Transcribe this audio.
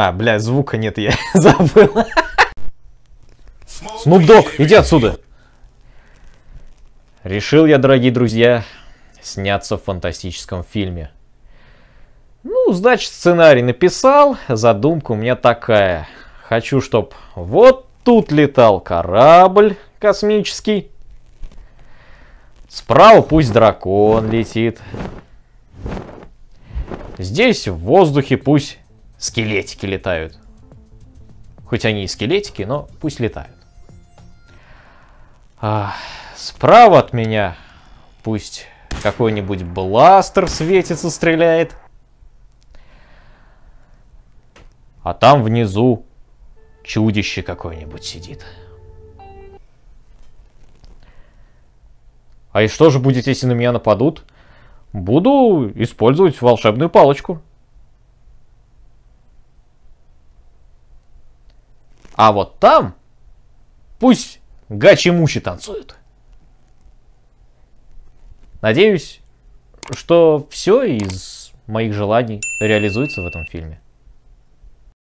А, бля, звука нет, я забыл. Снупдог, иди отсюда! Решил я, дорогие друзья, сняться в фантастическом фильме. Ну, значит, сценарий написал, задумка у меня такая. Хочу, чтоб вот тут летал корабль космический. Справа пусть дракон летит. Здесь в воздухе пусть скелетики летают. Хоть они и скелетики, но пусть летают. А, справа от меня пусть какой-нибудь бластер светится, стреляет. А там внизу чудище какое-нибудь сидит. А и что же будет, если на меня нападут? Буду использовать волшебную палочку. А вот там пусть гачи-мучи танцуют. Надеюсь, что все из моих желаний реализуется в этом фильме.